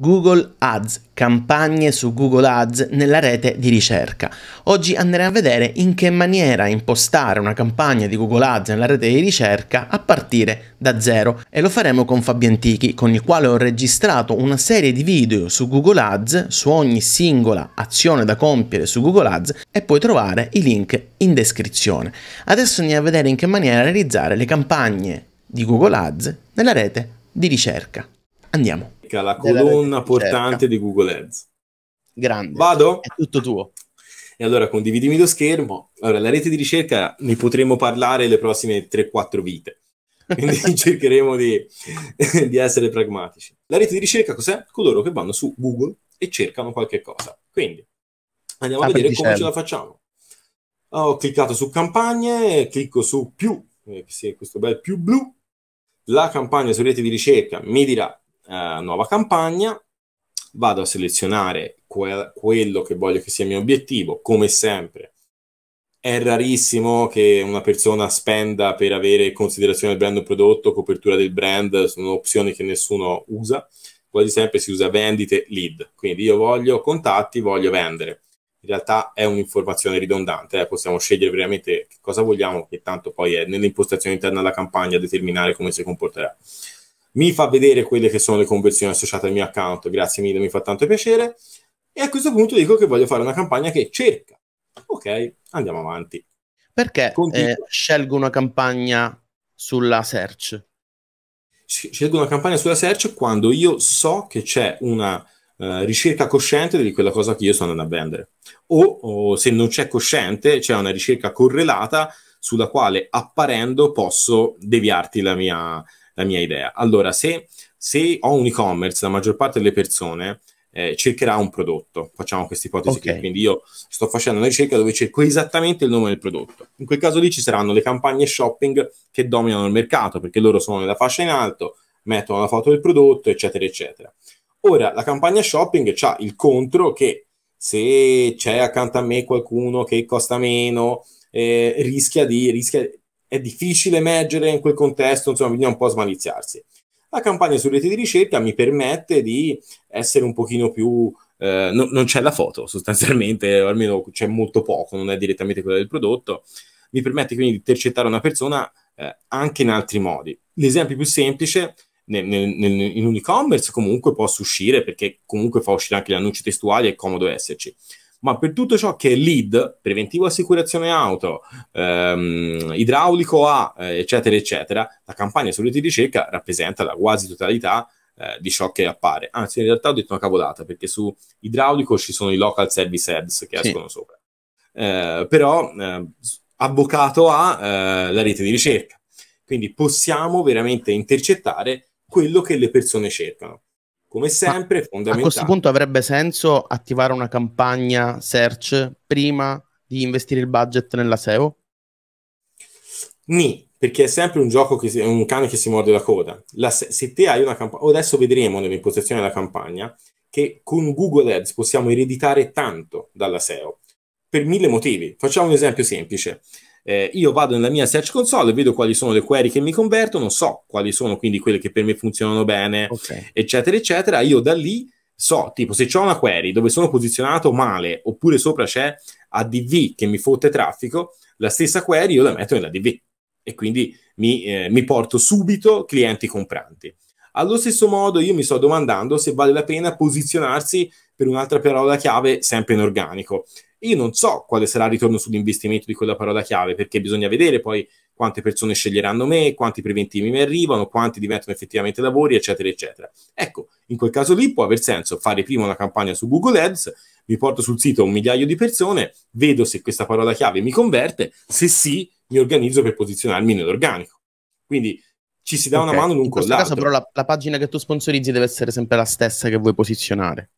Google Ads, campagne su Google Ads nella rete di ricerca. Oggi andremo a vedere in che maniera impostare una campagna di Google Ads nella rete di ricerca a partire da zero e lo faremo con Fabio Antichi con il quale ho registrato una serie di video su Google Ads su ogni singola azione da compiere su Google Ads e puoi trovare i link in descrizione. Adesso andiamo a vedere in che maniera realizzare le campagne di Google Ads nella rete di ricerca. Andiamo ricerca, la colonna ricerca. portante di Google Ads. Grande. Vado? È tutto tuo. E allora condividimi lo schermo. Allora, la rete di ricerca ne potremo parlare le prossime 3-4 vite. Quindi cercheremo di, di essere pragmatici. La rete di ricerca cos'è? Coloro che vanno su Google e cercano qualche cosa. Quindi andiamo ah, a vedere come ce la facciamo. Ho cliccato su campagne, clicco su più, eh, sì, questo bel più blu, la campagna su rete di ricerca mi dirà eh, nuova campagna, vado a selezionare que- quello che voglio che sia il mio obiettivo, come sempre. È rarissimo che una persona spenda per avere considerazione del brand o prodotto, copertura del brand, sono opzioni che nessuno usa. Quasi sempre si usa vendite, lead. Quindi io voglio contatti, voglio vendere. In realtà è un'informazione ridondante, eh? possiamo scegliere veramente cosa vogliamo, che tanto poi è nell'impostazione interna della campagna determinare come si comporterà mi fa vedere quelle che sono le conversioni associate al mio account, grazie mille, mi fa tanto piacere, e a questo punto dico che voglio fare una campagna che cerca. Ok, andiamo avanti. Perché eh, scelgo una campagna sulla search? Scelgo una campagna sulla search quando io so che c'è una uh, ricerca cosciente di quella cosa che io sto andando a vendere. O, o se non c'è cosciente, c'è una ricerca correlata sulla quale apparendo posso deviarti la mia, la mia idea. Allora, se, se ho un e-commerce, la maggior parte delle persone eh, cercherà un prodotto. Facciamo questa ipotesi okay. quindi io sto facendo una ricerca dove cerco esattamente il nome del prodotto. In quel caso lì ci saranno le campagne shopping che dominano il mercato perché loro sono nella fascia in alto, mettono la foto del prodotto, eccetera, eccetera. Ora, la campagna shopping ha il contro che se c'è accanto a me qualcuno che costa meno, eh, rischia di rischia, è difficile emergere in quel contesto, insomma, bisogna un po' smaliziarsi. La campagna su reti di ricerca mi permette di essere un pochino più... Eh, no, non c'è la foto sostanzialmente, o almeno c'è molto poco, non è direttamente quella del prodotto. Mi permette quindi di intercettare una persona eh, anche in altri modi. L'esempio più semplice nel, nel, nel, in un e-commerce comunque posso uscire perché comunque fa uscire anche gli annunci testuali, è comodo esserci ma per tutto ciò che è lead, preventivo assicurazione auto, ehm, idraulico A, eh, eccetera, eccetera, la campagna sulle reti di ricerca rappresenta la quasi totalità eh, di ciò che appare. Anzi, in realtà ho detto una cavolata, perché su idraulico ci sono i local service ads che sì. escono sopra. Eh, però ehm, eh, avvocato alla rete di ricerca. Quindi possiamo veramente intercettare quello che le persone cercano. Come sempre, Ma fondamentale. A questo punto avrebbe senso attivare una campagna search prima di investire il budget nella SEO? Ni, perché è sempre un gioco che si, un cane che si morde la coda. La, se te hai una campagna, adesso vedremo nell'impostazione della campagna che con Google Ads possiamo ereditare tanto dalla SEO per mille motivi. Facciamo un esempio semplice eh, io vado nella mia search console, vedo quali sono le query che mi convertono, so quali sono quindi quelle che per me funzionano bene, okay. eccetera, eccetera. Io da lì so, tipo, se ho una query dove sono posizionato male, oppure sopra c'è ADV che mi fotte traffico, la stessa query io la metto nell'ADV e quindi mi, eh, mi porto subito clienti compranti. Allo stesso modo io mi sto domandando se vale la pena posizionarsi per un'altra parola chiave sempre in organico io non so quale sarà il ritorno sull'investimento di quella parola chiave, perché bisogna vedere poi quante persone sceglieranno me, quanti preventivi mi arrivano, quanti diventano effettivamente lavori, eccetera, eccetera. Ecco, in quel caso lì può aver senso fare prima una campagna su Google Ads, mi porto sul sito un migliaio di persone, vedo se questa parola chiave mi converte, se sì, mi organizzo per posizionarmi nell'organico. Quindi ci si dà okay. una mano l'un in con l'altro. In questo caso però la, la pagina che tu sponsorizzi deve essere sempre la stessa che vuoi posizionare.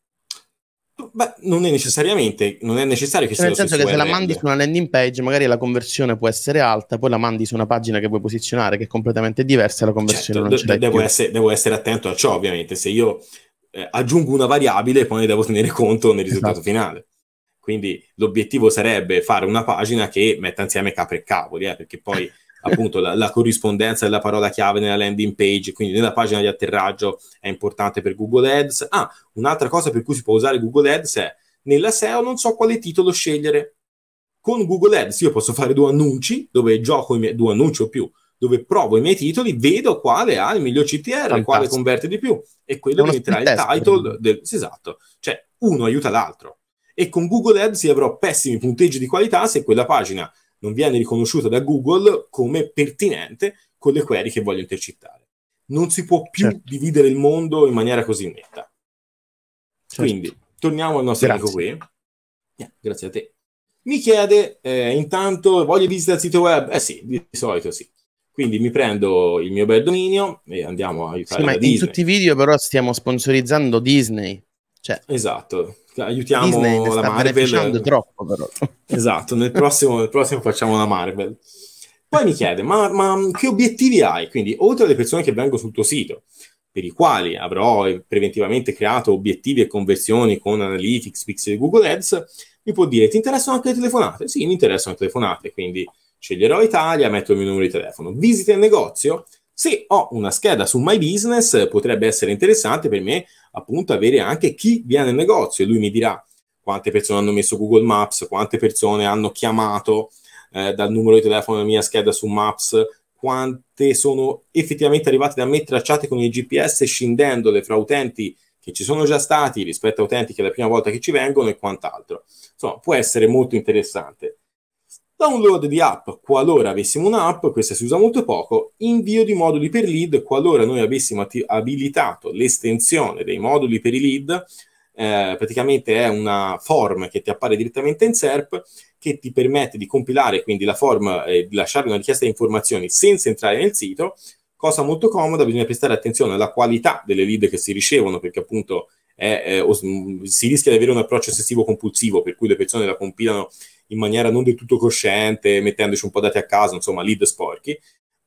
Beh, non è necessariamente, non è necessario che cioè, sia Nel senso che se la mandi su una landing page, magari la conversione può essere alta, poi la mandi su una pagina che vuoi posizionare che è completamente diversa la conversione certo, non d- devo essere, devo essere attento a ciò, ovviamente. Se io eh, aggiungo una variabile, poi ne devo tenere conto nel risultato esatto. finale. Quindi l'obiettivo sarebbe fare una pagina che metta insieme capre e cavoli, eh, perché poi appunto la, la, corrispondenza della parola chiave nella landing page, quindi nella pagina di atterraggio è importante per Google Ads. Ah, un'altra cosa per cui si può usare Google Ads è nella SEO non so quale titolo scegliere. Con Google Ads io posso fare due annunci dove gioco i miei due annunci o più, dove provo i miei titoli, vedo quale ha il miglior CTR, Fantastico. quale converte di più e quello che diventerà il test, title del sì, esatto. Cioè, uno aiuta l'altro. E con Google Ads io avrò pessimi punteggi di qualità se quella pagina non viene riconosciuta da Google come pertinente con le query che voglio intercettare. Non si può più certo. dividere il mondo in maniera così netta. Certo. Quindi, torniamo al nostro grazie. amico qui. Yeah, grazie a te. Mi chiede, eh, intanto, voglio visitare il sito web? Eh sì, di solito sì. Quindi mi prendo il mio bel dominio e andiamo a aiutare sì, ma Disney. In tutti i video però stiamo sponsorizzando Disney. Cioè, esatto, aiutiamo Disney ne la sta Marvel. troppo però. Esatto, nel prossimo, nel prossimo facciamo la Marvel. Poi mi chiede, ma, ma, che obiettivi hai? Quindi, oltre alle persone che vengono sul tuo sito, per i quali avrò preventivamente creato obiettivi e conversioni con Analytics, Pixel e Google Ads, mi può dire, ti interessano anche le telefonate? Sì, mi interessano le telefonate, quindi sceglierò Italia, metto il mio numero di telefono. Visita il negozio? Se ho una scheda su My Business, potrebbe essere interessante per me appunto avere anche chi viene al negozio e lui mi dirà quante persone hanno messo Google Maps, quante persone hanno chiamato eh, dal numero di telefono della mia scheda su Maps, quante sono effettivamente arrivate da me tracciate con il GPS scindendole fra utenti che ci sono già stati rispetto a utenti che è la prima volta che ci vengono e quant'altro. Insomma, può essere molto interessante. Download di app qualora avessimo un'app, questa si usa molto poco, invio di moduli per lead qualora noi avessimo ati- abilitato l'estensione dei moduli per i lead, eh, praticamente è una form che ti appare direttamente in SERP che ti permette di compilare quindi la form e eh, di lasciare una richiesta di informazioni senza entrare nel sito, cosa molto comoda, bisogna prestare attenzione alla qualità delle lead che si ricevono perché appunto è, è, eh, o, si rischia di avere un approccio ossessivo compulsivo per cui le persone la compilano in maniera non del tutto cosciente, mettendoci un po' dati a caso, insomma, lead sporchi.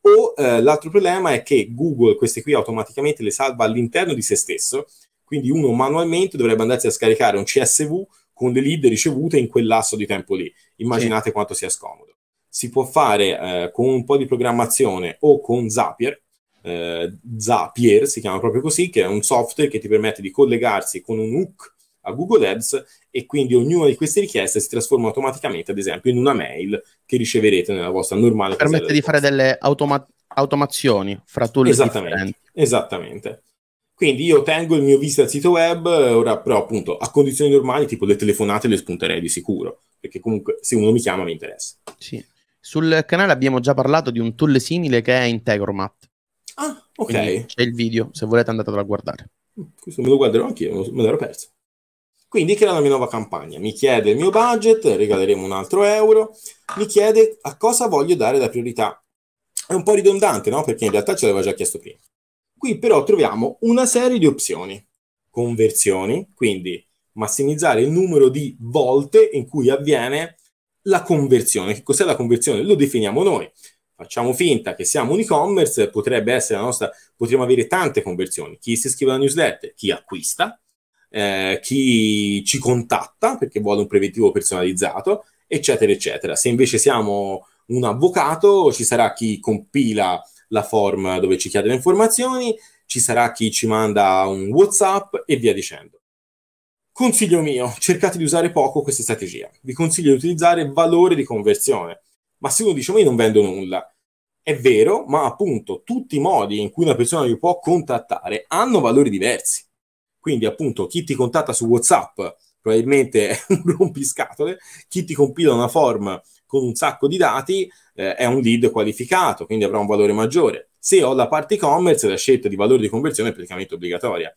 O eh, l'altro problema è che Google queste qui automaticamente le salva all'interno di se stesso, quindi uno manualmente dovrebbe andarsi a scaricare un CSV con le lead ricevute in quel lasso di tempo lì. Immaginate sì. quanto sia scomodo. Si può fare eh, con un po' di programmazione o con Zapier, eh, Zapier si chiama proprio così, che è un software che ti permette di collegarsi con un hook a Google Ads e quindi ognuna di queste richieste si trasforma automaticamente, ad esempio, in una mail che riceverete nella vostra normale Permette di fare delle automa- automazioni fra tool esattamente, Esattamente. Quindi io tengo il mio visto al sito web, ora però appunto a condizioni normali, tipo le telefonate le spunterei di sicuro, perché comunque se uno mi chiama mi interessa. Sì. Sul canale abbiamo già parlato di un tool simile che è Integromat. Ah, ok. Quindi c'è il video, se volete andatelo a guardare. Questo me lo guarderò anch'io, me l'ero perso. Quindi crea la mia nuova campagna, mi chiede il mio budget, regaleremo un altro euro, mi chiede a cosa voglio dare la priorità. È un po' ridondante, no? Perché in realtà ce l'aveva già chiesto prima. Qui però troviamo una serie di opzioni. Conversioni, quindi massimizzare il numero di volte in cui avviene la conversione. Che cos'è la conversione? Lo definiamo noi. Facciamo finta che siamo un e-commerce, potrebbe essere la nostra, potremmo avere tante conversioni. Chi si iscrive alla newsletter, chi acquista, eh, chi ci contatta perché vuole un preventivo personalizzato, eccetera, eccetera. Se invece siamo un avvocato, ci sarà chi compila la form dove ci chiede le informazioni, ci sarà chi ci manda un WhatsApp e via dicendo. Consiglio mio, cercate di usare poco questa strategia. Vi consiglio di utilizzare valore di conversione. Ma se uno dice, ma io non vendo nulla, è vero, ma appunto tutti i modi in cui una persona vi può contattare hanno valori diversi. Quindi appunto chi ti contatta su WhatsApp probabilmente è un rompiscatole, chi ti compila una form con un sacco di dati eh, è un lead qualificato, quindi avrà un valore maggiore. Se ho la parte e-commerce, la scelta di valore di conversione è praticamente obbligatoria.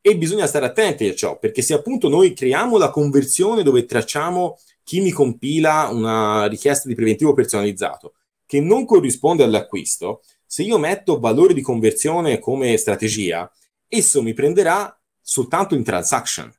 E bisogna stare attenti a ciò, perché se appunto noi creiamo la conversione dove tracciamo chi mi compila una richiesta di preventivo personalizzato, che non corrisponde all'acquisto, se io metto valore di conversione come strategia, esso mi prenderà soltanto in transaction,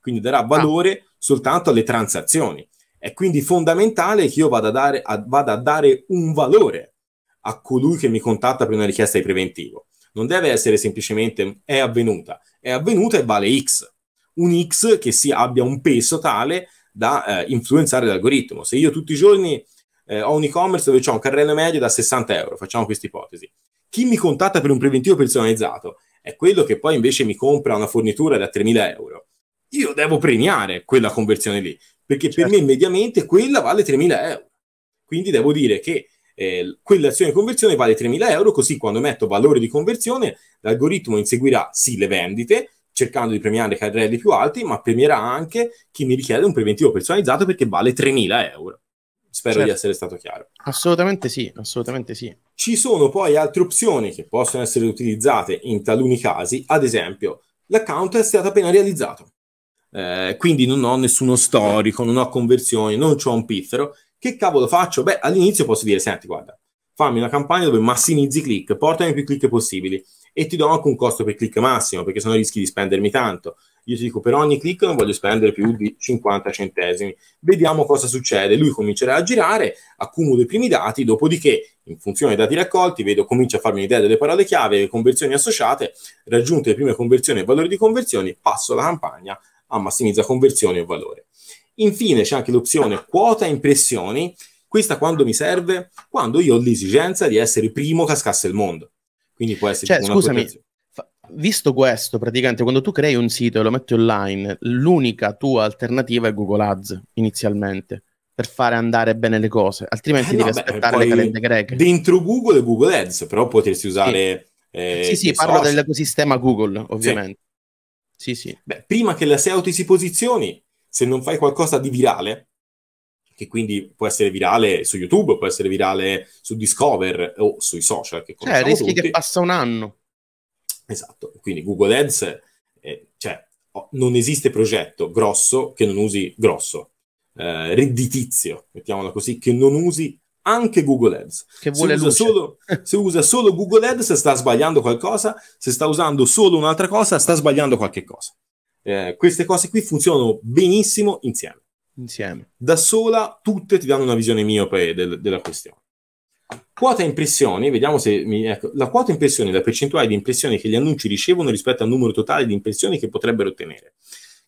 quindi darà ah. valore ah. soltanto alle transazioni. È quindi fondamentale che io vada a, dare, a, vada a dare un valore a colui che mi contatta per una richiesta di preventivo. Non deve essere semplicemente è avvenuta, è avvenuta e vale X. Un X che si abbia un peso tale da eh, influenzare l'algoritmo. Se io tutti i giorni eh, ho un e-commerce dove ho un carrello medio da 60 euro, facciamo questa ipotesi, chi mi contatta per un preventivo personalizzato è quello che poi invece mi compra una fornitura da 3.000 euro. Io devo premiare quella conversione lì, perché certo. per me certo. mediamente quella vale 3.000 euro. Quindi devo dire che eh, quell'azione di conversione vale 3.000 euro, così quando metto valore di conversione l'algoritmo inseguirà sì le vendite, cercando di premiare i carrelli più alti, ma premierà anche chi mi richiede un preventivo personalizzato perché vale 3.000 euro. Spero certo. di essere stato chiaro. Assolutamente sì, assolutamente sì. Ci sono poi altre opzioni che possono essere utilizzate in taluni casi, ad esempio l'account è stato appena realizzato, eh, quindi non ho nessuno storico, non ho conversioni, non ho un piffero. Che cavolo faccio? Beh, all'inizio posso dire, senti, guarda, fammi una campagna dove massimizzi i click, portami più click possibili e ti do anche un costo per click massimo, perché sennò rischi di spendermi tanto. Io ti dico, per ogni click non voglio spendere più di 50 centesimi. Vediamo cosa succede. Lui comincerà a girare, accumulo i primi dati, dopodiché, in funzione dei dati raccolti, vedo, comincio a farmi un'idea delle parole chiave, le conversioni associate, raggiunte le prime conversioni e valori di conversioni, passo la campagna a ah, massimizza conversioni e valore. Infine c'è anche l'opzione quota impressioni. Questa quando mi serve? Quando io ho l'esigenza di essere primo che cascasse il mondo. Quindi può essere cioè, una scusami, protezione visto questo, praticamente quando tu crei un sito e lo metti online, l'unica tua alternativa è Google Ads inizialmente per fare andare bene le cose, altrimenti eh devi aspettare beh, le calende greche. Dentro Google e Google Ads, però potresti usare... Sì, eh, sì, sì parlo social. dell'ecosistema Google, ovviamente. Sì, sì. sì. Beh, prima che la SEO ti si posizioni, se non fai qualcosa di virale, che quindi può essere virale su YouTube, può essere virale su Discover o sui social. Che cioè, rischi tutti. che passa un anno. Esatto, quindi Google Ads, eh, cioè, non esiste progetto grosso che non usi grosso, eh, redditizio, mettiamolo così, che non usi anche Google Ads. Che vuole se usa, solo, se usa solo Google Ads sta sbagliando qualcosa, se sta usando solo un'altra cosa sta sbagliando qualche cosa. Eh, queste cose qui funzionano benissimo insieme. Insieme. Da sola tutte ti danno una visione miope del, della questione. Quota impressioni, vediamo se mi, ecco, la quota impressioni è la percentuale di impressioni che gli annunci ricevono rispetto al numero totale di impressioni che potrebbero ottenere.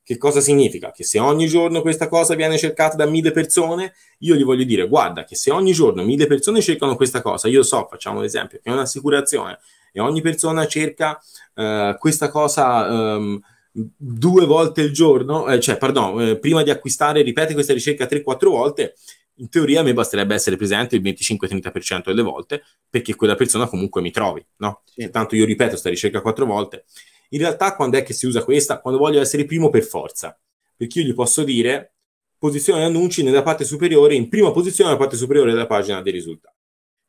Che cosa significa? Che se ogni giorno questa cosa viene cercata da mille persone, io gli voglio dire, guarda, che se ogni giorno mille persone cercano questa cosa, io so, facciamo un esempio, che è un'assicurazione, e ogni persona cerca eh, questa cosa um, due volte al giorno, eh, cioè, pardon, eh, prima di acquistare ripete questa ricerca 3-4 volte, in teoria a me basterebbe essere presente il 25-30% delle volte perché quella persona comunque mi trovi, no? Sì. Cioè, tanto io ripeto questa ricerca quattro volte. In realtà quando è che si usa questa? Quando voglio essere primo per forza, perché io gli posso dire posizione annunci nella parte superiore, in prima posizione nella parte superiore della pagina dei risultati.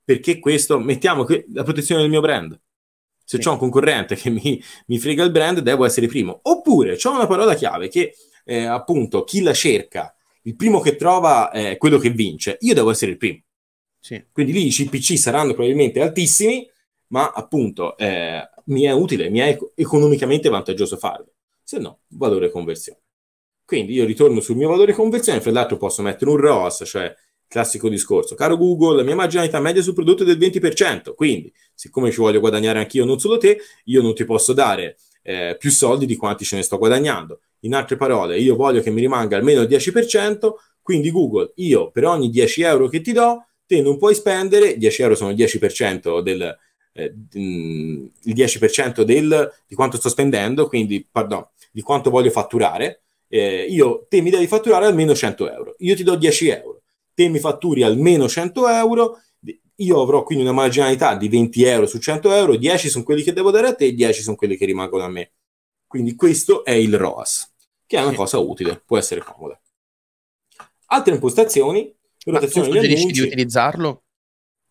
Perché questo? Mettiamo que- la protezione del mio brand. Se sì. ho un concorrente che mi, mi frega il brand, devo essere primo. Oppure ho una parola chiave che eh, appunto chi la cerca il primo che trova è quello che vince. Io devo essere il primo. Sì. Quindi lì i CPC saranno probabilmente altissimi, ma appunto eh, mi è utile, mi è economicamente vantaggioso farlo. Se no, valore conversione. Quindi io ritorno sul mio valore conversione, fra l'altro posso mettere un ROAS, cioè classico discorso. Caro Google, la mia marginalità media sul prodotto è del 20%, quindi siccome ci voglio guadagnare anch'io, non solo te, io non ti posso dare eh, più soldi di quanti ce ne sto guadagnando. In altre parole, io voglio che mi rimanga almeno il 10%, quindi Google, io per ogni 10 euro che ti do, te non puoi spendere, 10 euro sono il 10% del, eh, mm, il 10% del, di quanto sto spendendo, quindi, pardon, di quanto voglio fatturare, eh, io, te mi devi fatturare almeno 100 euro, io ti do 10 euro, te mi fatturi almeno 100 euro, io avrò quindi una marginalità di 20 euro su 100 euro, 10 sono quelli che devo dare a te, 10 sono quelli che rimangono a me. Quindi questo è il ROAS, che è una cosa utile, può essere comoda. Altre impostazioni, rotazione degli annunci... di utilizzarlo?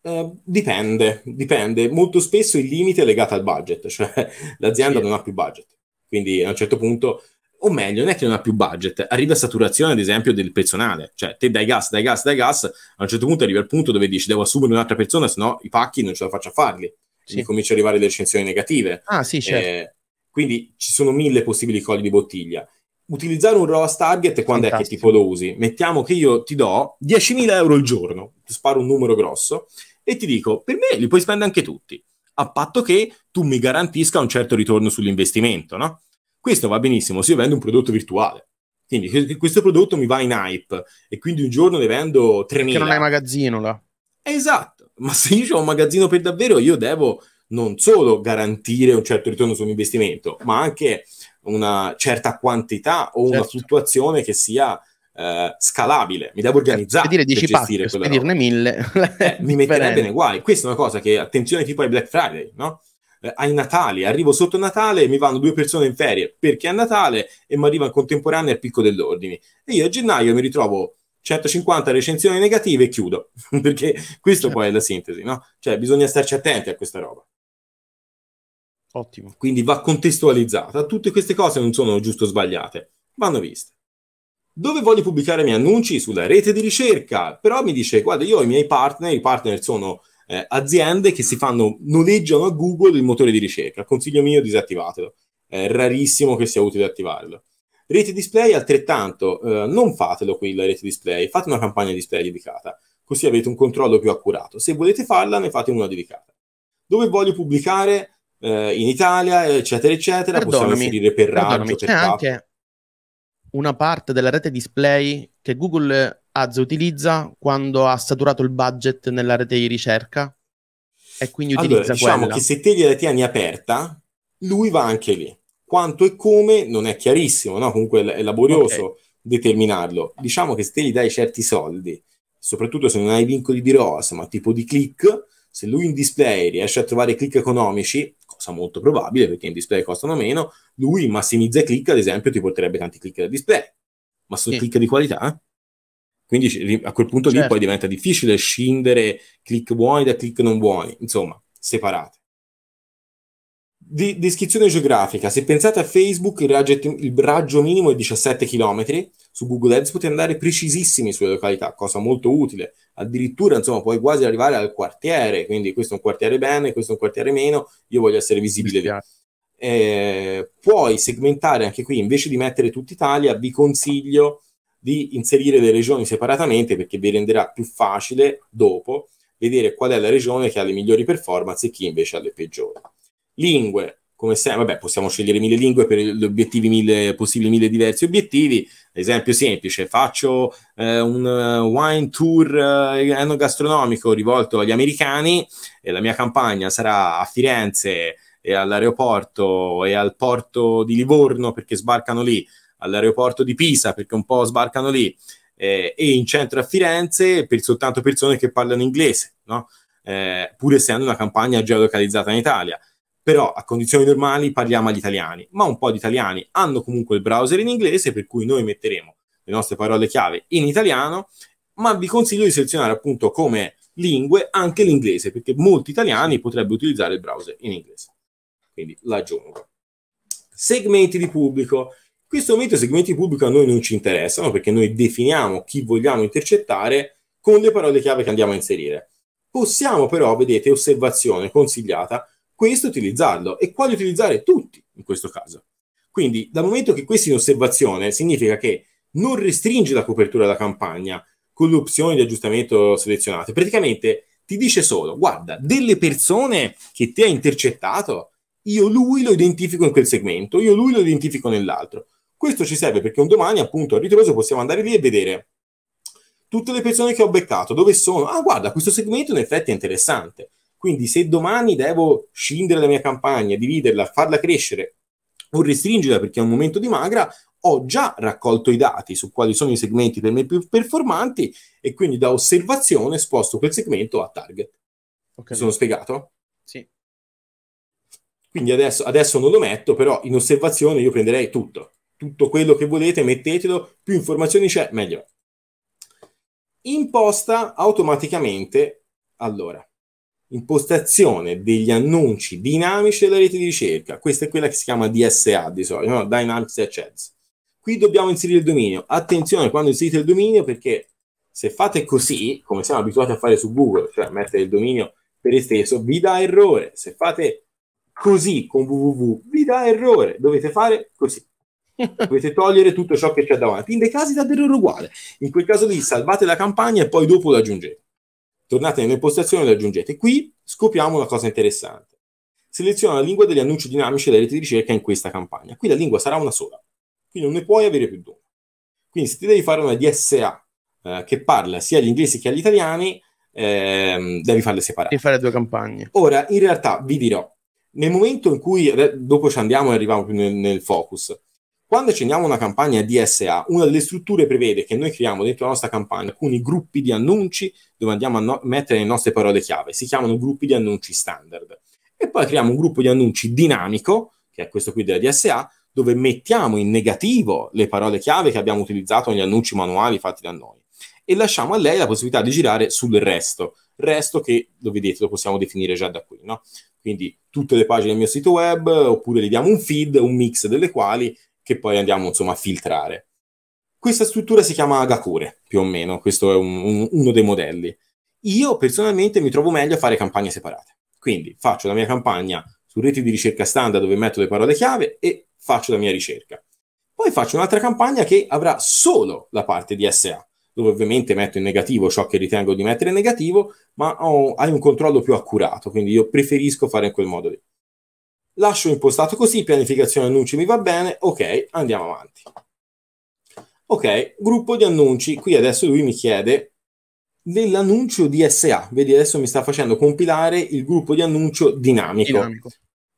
Eh, dipende, dipende. Molto spesso il limite è legato al budget, cioè l'azienda sì. non ha più budget. Quindi a un certo punto o meglio, non è che non ha più budget, arriva a saturazione, ad esempio, del personale. Cioè, te dai gas, dai gas, dai gas, a un certo punto arrivi al punto dove dici devo assumere un'altra persona, sennò i pacchi non ce la faccio a farli. Sì. E cominci ad arrivare le recensioni negative. Ah, sì, certo. Eh, quindi ci sono mille possibili colli di bottiglia. Utilizzare un ROAS target quando Fantastico. è che tipo lo usi? Mettiamo che io ti do 10.000 euro al giorno, ti sparo un numero grosso, e ti dico, per me li puoi spendere anche tutti, a patto che tu mi garantisca un certo ritorno sull'investimento, no? Questo va benissimo se io vendo un prodotto virtuale. Quindi questo prodotto mi va in hype e quindi un giorno ne vendo 3.000. Che non hai magazzino là. Esatto, ma se io ho un magazzino per davvero, io devo non solo garantire un certo ritorno sull'investimento, ma anche una certa quantità o certo. una fluttuazione che sia eh, scalabile. Mi devo cioè, organizzare per, dire 10 per gestire pacche, quella dirne 1000. eh, mi metterebbe nei guai. Questa è una cosa che, attenzione, tipo ai Black Friday, no? Eh, ai Natali, arrivo sotto Natale e mi vanno due persone in ferie perché è Natale e mi arriva in contemporanea al picco dell'ordine. E io a gennaio mi ritrovo 150 recensioni negative e chiudo, perché questo certo. poi è la sintesi, no? Cioè bisogna starci attenti a questa roba. Ottimo. Quindi va contestualizzata. Tutte queste cose non sono giusto o sbagliate, vanno viste. Dove voglio pubblicare i miei annunci? Sulla rete di ricerca. Però mi dice, guarda, io ho i miei partner, i partner sono eh, aziende che si fanno, noleggiano a Google il motore di ricerca. Consiglio mio, disattivatelo. È rarissimo che sia utile attivarlo. Rete display altrettanto, eh, non fatelo qui la rete display, fate una campagna display dedicata, così avete un controllo più accurato. Se volete farla, ne fate una dedicata. Dove voglio pubblicare? eh, in Italia, eccetera, eccetera, perdonami, possiamo inserire per raggio, per c'è cap- anche una parte della rete display che Google Ads utilizza quando ha saturato il budget nella rete di ricerca e quindi utilizza allora, diciamo quella. che se te gliela tieni aperta, lui va anche lì. Quanto e come non è chiarissimo, no? comunque è laborioso okay. determinarlo. Diciamo che se te gli dai certi soldi, soprattutto se non hai vincoli di ROAS, ma tipo di click, se lui in display riesce a trovare click economici, cosa molto probabile perché in display costano meno, lui massimizza i click, ad esempio, ti porterebbe tanti click da display, ma sono sì. click di qualità. Quindi a quel punto certo. lì poi diventa difficile scindere click buoni da click non buoni, insomma, separate. Di, descrizione geografica, se pensate a Facebook il raggio, il raggio minimo è 17 km, su Google Ads potete andare precisissimi sulle località, cosa molto utile, addirittura insomma puoi quasi arrivare al quartiere, quindi questo è un quartiere bene, questo è un quartiere meno, io voglio essere visibile Eh, puoi segmentare anche qui, invece di mettere tutta Italia, vi consiglio di inserire le regioni separatamente perché vi renderà più facile dopo vedere qual è la regione che ha le migliori performance e chi invece ha le peggiori. Lingue, come sempre, vabbè, possiamo scegliere mille lingue per gli obiettivi mille, possibili mille diversi obiettivi. Esempio semplice, faccio eh, un eh, wine tour eh, enogastronomico rivolto agli americani e la mia campagna sarà a Firenze e all'aeroporto e al porto di Livorno perché sbarcano lì, all'aeroporto di Pisa perché un po' sbarcano lì eh, e in centro a Firenze per soltanto persone che parlano inglese, no? eh, pur essendo una campagna geolocalizzata in Italia però a condizioni normali parliamo agli italiani, ma un po' di italiani hanno comunque il browser in inglese, per cui noi metteremo le nostre parole chiave in italiano, ma vi consiglio di selezionare appunto come lingue anche l'inglese, perché molti italiani potrebbero utilizzare il browser in inglese. Quindi l'aggiungo. Segmenti di pubblico. In questo momento i segmenti di pubblico a noi non ci interessano perché noi definiamo chi vogliamo intercettare con le parole chiave che andiamo a inserire. Possiamo però, vedete, osservazione consigliata, questo utilizzarlo e quali utilizzare tutti in questo caso. Quindi dal momento che questo è in osservazione significa che non restringe la copertura della campagna con le opzioni di aggiustamento selezionate, praticamente ti dice solo guarda delle persone che ti ha intercettato, io lui lo identifico in quel segmento, io lui lo identifico nell'altro. Questo ci serve perché un domani appunto a ritroso possiamo andare lì e vedere tutte le persone che ho beccato, dove sono? Ah, guarda, questo segmento in effetti è interessante. Quindi se domani devo scindere la mia campagna, dividerla, farla crescere o restringerla perché è un momento di magra, ho già raccolto i dati su quali sono i segmenti per me più performanti e quindi da osservazione sposto quel segmento a target. Okay. Sono spiegato? Sì. Quindi adesso, adesso non lo metto, però in osservazione io prenderei tutto. Tutto quello che volete, mettetelo, più informazioni c'è, meglio. Imposta automaticamente, allora, impostazione degli annunci dinamici della rete di ricerca. Questa è quella che si chiama DSA di solito, no? Dynamic Search Ads. Qui dobbiamo inserire il dominio. Attenzione quando inserite il dominio perché se fate così, come siamo abituati a fare su Google, cioè mettere il dominio per esteso, vi dà errore. Se fate così con www, vi dà errore. Dovete fare così. Dovete togliere tutto ciò che c'è davanti. In dei casi dà errore uguale. In quel caso lì salvate la campagna e poi dopo lo aggiungete. Tornate nelle impostazioni e aggiungete. Qui scopriamo una cosa interessante. Seleziona la lingua degli annunci dinamici e della rete di ricerca in questa campagna. Qui la lingua sarà una sola, quindi non ne puoi avere più di una. Quindi se ti devi fare una DSA eh, che parla sia agli inglesi che agli italiani, eh, devi farle separate. Devi fare due campagne. Ora, in realtà, vi dirò, nel momento in cui, dopo ci andiamo e arriviamo più nel, nel focus, quando accendiamo una campagna DSA, una delle strutture prevede che noi creiamo dentro la nostra campagna alcuni gruppi di annunci dove andiamo a no- mettere le nostre parole chiave. Si chiamano gruppi di annunci standard. E poi creiamo un gruppo di annunci dinamico, che è questo qui della DSA, dove mettiamo in negativo le parole chiave che abbiamo utilizzato negli annunci manuali fatti da noi. E lasciamo a lei la possibilità di girare sul resto. Resto che, lo vedete, lo possiamo definire già da qui, no? Quindi tutte le pagine del mio sito web, oppure gli diamo un feed, un mix delle quali che poi andiamo insomma a filtrare. Questa struttura si chiama Gakure, più o meno, questo è un, un, uno dei modelli. Io personalmente mi trovo meglio a fare campagne separate. Quindi faccio la mia campagna su reti di ricerca standard dove metto le parole chiave e faccio la mia ricerca. Poi faccio un'altra campagna che avrà solo la parte di SA, dove ovviamente metto in negativo ciò che ritengo di mettere in negativo, ma ho, hai un controllo più accurato, quindi io preferisco fare in quel modo lì lascio impostato così, pianificazione annunci mi va bene, ok, andiamo avanti. Ok, gruppo di annunci, qui adesso lui mi chiede dell'annuncio DSA, vedi adesso mi sta facendo compilare il gruppo di annuncio dinamico. dinamico.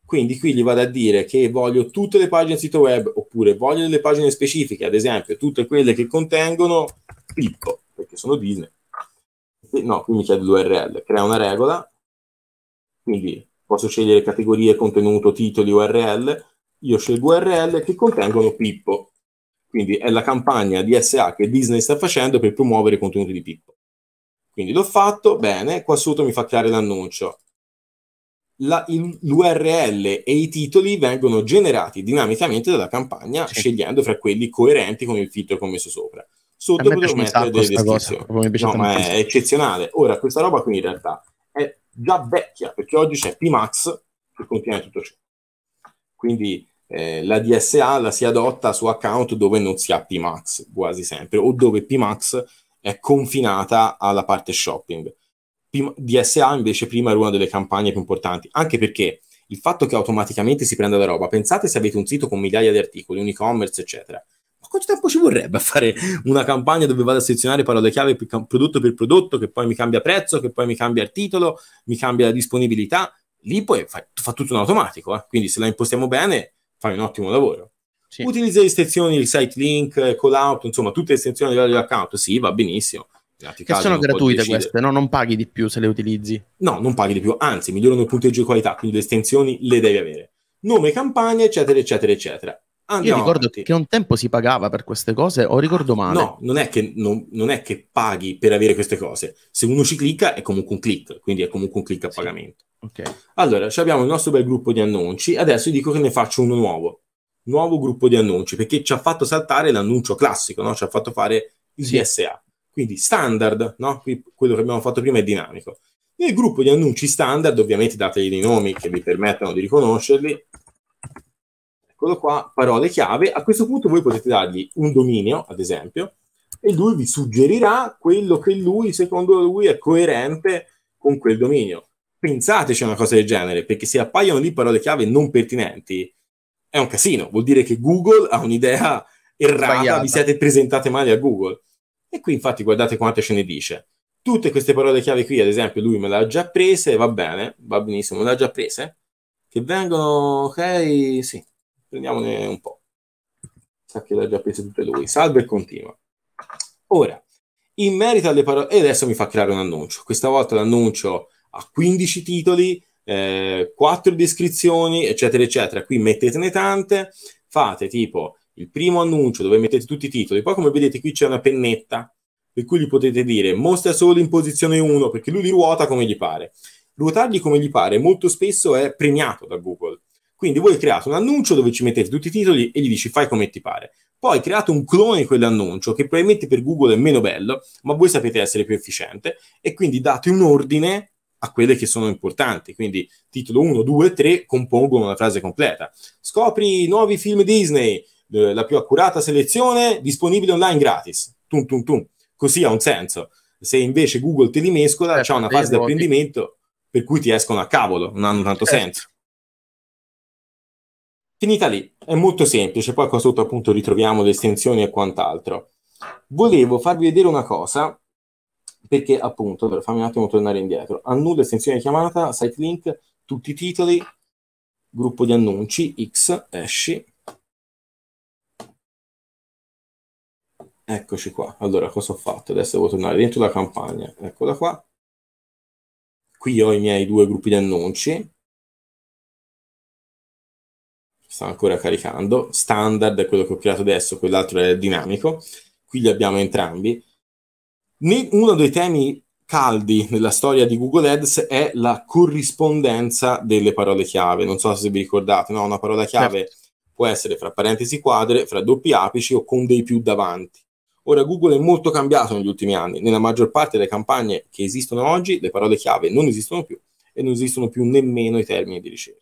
Quindi qui gli vado a dire che voglio tutte le pagine del sito web oppure voglio delle pagine specifiche, ad esempio tutte quelle che contengono clicco, perché sono Disney. No, qui mi chiede l'URL, crea una regola, quindi posso scegliere categorie, contenuto, titoli, URL. Io scelgo URL che contengono Pippo. Quindi è la campagna DSA che Disney sta facendo per promuovere i contenuti di Pippo. Quindi l'ho fatto, bene, qua sotto mi fa creare l'annuncio. La, il, L'URL e i titoli vengono generati dinamicamente dalla campagna, sì. scegliendo fra quelli coerenti con il filtro che ho messo sopra. Sotto potevo mettere delle descrizioni. Cosa, no, ma è eccezionale. Ora, questa roba qui in realtà già vecchia, perché oggi c'è Pmax che contiene tutto ciò. Quindi eh, la DSA la si adotta su account dove non si ha Pmax quasi sempre, o dove Pmax è confinata alla parte shopping. P- DSA invece prima era una delle campagne più importanti, anche perché il fatto che automaticamente si prenda la roba, pensate se avete un sito con migliaia di articoli, un e-commerce, eccetera quanto tempo ci vorrebbe a fare una campagna dove vado a selezionare parole chiave per, prodotto per prodotto, che poi mi cambia prezzo, che poi mi cambia il titolo, mi cambia la disponibilità? Lì poi fa, fa tutto in automatico, eh? quindi se la impostiamo bene fai un ottimo lavoro. Sì. Utilizza le estensioni, il site link, call out, insomma tutte le estensioni a livello dell'account, sì, va benissimo. Che sono gratuite queste, no? Non paghi di più se le utilizzi. No, non paghi di più, anzi migliorano il punteggio di qualità, quindi le estensioni le devi avere. Nome, campagna, eccetera, eccetera, eccetera. Andiamo ah, Io ricordo avanti. che un tempo si pagava per queste cose, o ricordo male. No, non è, che, non, non è, che, paghi per avere queste cose. Se uno ci clicca è comunque un click, quindi è comunque un click a sì. pagamento. Okay. Allora, abbiamo il nostro bel gruppo di annunci. Adesso io dico che ne faccio uno nuovo. Nuovo gruppo di annunci, perché ci ha fatto saltare l'annuncio classico, no? ci ha fatto fare il sì. DSA. Quindi standard, no? quello che abbiamo fatto prima è dinamico. Nel gruppo di annunci standard, ovviamente dategli dei nomi che vi permettano di riconoscerli, eccolo qua, parole chiave. A questo punto voi potete dargli un dominio, ad esempio, e lui vi suggerirà quello che lui, secondo lui, è coerente con quel dominio. Pensateci a una cosa del genere, perché se appaiono lì parole chiave non pertinenti, è un casino. Vuol dire che Google ha un'idea errata, Sbagliata. vi siete presentate male a Google. E qui infatti guardate quante ce ne dice. Tutte queste parole chiave qui, ad esempio, lui me le ha già prese, va bene, va benissimo, me le ha già prese, che vengono, ok, sì, Prendiamone un po'. Sa che l'ha già preso tutte lui. Salve e continua. Ora, in merito alle parole... E adesso mi fa creare un annuncio. Questa volta l'annuncio ha 15 titoli, eh, 4 descrizioni, eccetera, eccetera. Qui mettetene tante. Fate tipo il primo annuncio dove mettete tutti i titoli. Poi, come vedete, qui c'è una pennetta per cui gli potete dire mostra solo in posizione 1 perché lui li ruota come gli pare. Ruotargli come gli pare molto spesso è premiato da Google quindi voi create un annuncio dove ci mettete tutti i titoli e gli dici fai come ti pare. Poi create un clone di quell'annuncio che probabilmente per Google è meno bello, ma voi sapete essere più efficiente e quindi date un ordine a quelle che sono importanti. Quindi titolo 1, 2, 3 compongono una frase completa. Scopri i nuovi film Disney, eh, la più accurata selezione disponibile online gratis. Tum, tum, tum. Così ha un senso. Se invece Google te li mescola, eh, c'è una fase di apprendimento per cui ti escono a cavolo, non hanno tanto eh. senso. Finita lì, è molto semplice, poi qua sotto appunto ritroviamo le estensioni e quant'altro. Volevo farvi vedere una cosa, perché appunto, allora fammi un attimo tornare indietro, annullo estensione chiamata, site link, tutti i titoli, gruppo di annunci, X, esci. Eccoci qua, allora cosa ho fatto? Adesso devo tornare dentro la campagna, eccola qua. Qui ho i miei due gruppi di annunci, sta ancora caricando, standard è quello che ho creato adesso, quell'altro è dinamico, qui li abbiamo entrambi. Uno dei temi caldi nella storia di Google Ads è la corrispondenza delle parole chiave. Non so se vi ricordate, no? una parola chiave certo. può essere fra parentesi quadre, fra doppi apici o con dei più davanti. Ora Google è molto cambiato negli ultimi anni. Nella maggior parte delle campagne che esistono oggi, le parole chiave non esistono più e non esistono più nemmeno i termini di ricerca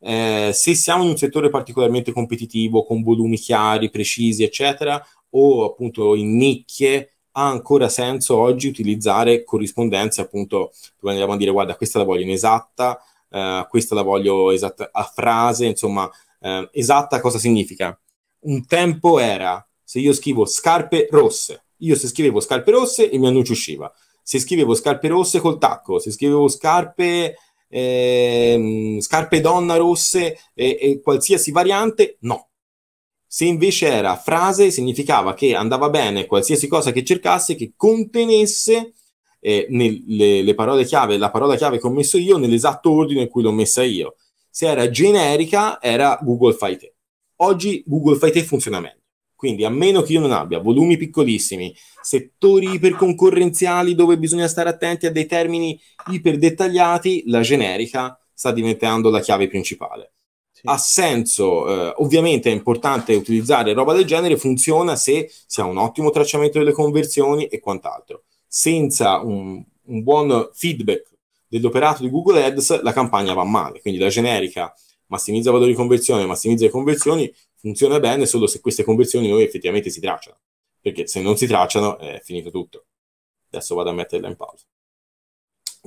eh, se siamo in un settore particolarmente competitivo, con volumi chiari, precisi, eccetera, o appunto in nicchie, ha ancora senso oggi utilizzare corrispondenze, appunto, dove andiamo a dire guarda, questa la voglio in esatta, eh, questa la voglio esatta a frase, insomma, eh, esatta cosa significa? Un tempo era se io scrivo scarpe rosse, io se scrivevo scarpe rosse il mio annuncio usciva, se scrivevo scarpe rosse col tacco, se scrivevo scarpe ehm, scarpe donna rosse e, e qualsiasi variante, no. Se invece era frase, significava che andava bene qualsiasi cosa che cercasse che contenesse eh, nel, le, le, parole chiave, la parola chiave che ho messo io nell'esatto ordine in cui l'ho messa io. Se era generica, era Google Fai Te. Oggi Google Fai Te funziona meglio. Quindi, a meno che io non abbia volumi piccolissimi, settori iperconcorrenziali dove bisogna stare attenti a dei termini iperdettagliati, la generica sta diventando la chiave principale. Sì. Ha senso, eh, ovviamente è importante utilizzare roba del genere, funziona se si ha un ottimo tracciamento delle conversioni e quant'altro. Senza un, un buon feedback dell'operato di Google Ads, la campagna va male. Quindi la generica massimizza valore di conversione, massimizza le conversioni, funziona bene solo se queste conversioni noi effettivamente si tracciano perché se non si tracciano è finito tutto. Adesso vado a metterla in pausa.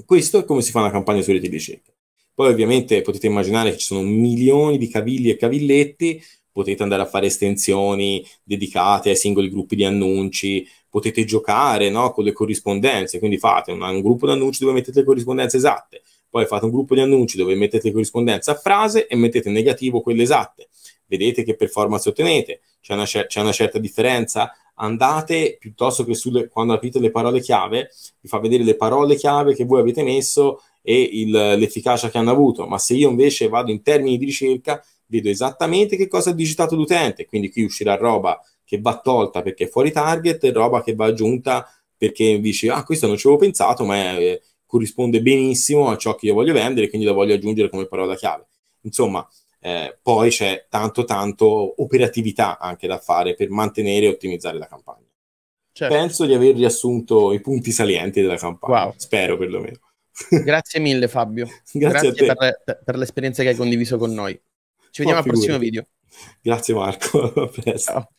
Questo è come si fa una campagna su reti di ricerca. Poi ovviamente potete immaginare che ci sono milioni di cavilli e cavilletti, potete andare a fare estensioni dedicate ai singoli gruppi di annunci, potete giocare no, con le corrispondenze, quindi fate un, un gruppo di annunci dove mettete le corrispondenze esatte, poi fate un gruppo di annunci dove mettete le corrispondenze a frase e mettete in negativo quelle esatte. Vedete che performance ottenete, c'è una, c'è una certa differenza, andate piuttosto che sulle, quando aprite le parole chiave, vi fa vedere le parole chiave che voi avete messo e il, l'efficacia che hanno avuto, ma se io invece vado in termini di ricerca vedo esattamente che cosa ha digitato l'utente, quindi qui uscirà roba che va tolta perché è fuori target e roba che va aggiunta perché dici ah questo non ci avevo pensato ma è, corrisponde benissimo a ciò che io voglio vendere quindi la voglio aggiungere come parola chiave. Insomma, eh, poi c'è tanto tanto operatività anche da fare per mantenere e ottimizzare la campagna. Certo. Penso di aver riassunto i punti salienti della campagna, wow. spero perlomeno. Grazie mille Fabio, grazie, grazie per, per, l'esperienza che hai condiviso con noi. Ci vediamo al prossimo video. Grazie Marco, a presto. Ciao.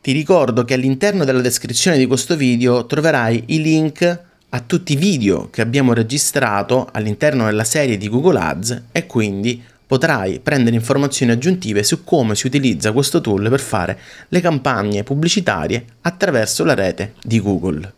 Ti ricordo che all'interno della descrizione di questo video troverai i link a tutti i video che abbiamo registrato all'interno della serie di Google Ads e quindi potrai prendere informazioni aggiuntive su come si utilizza questo tool per fare le campagne pubblicitarie attraverso la rete di Google.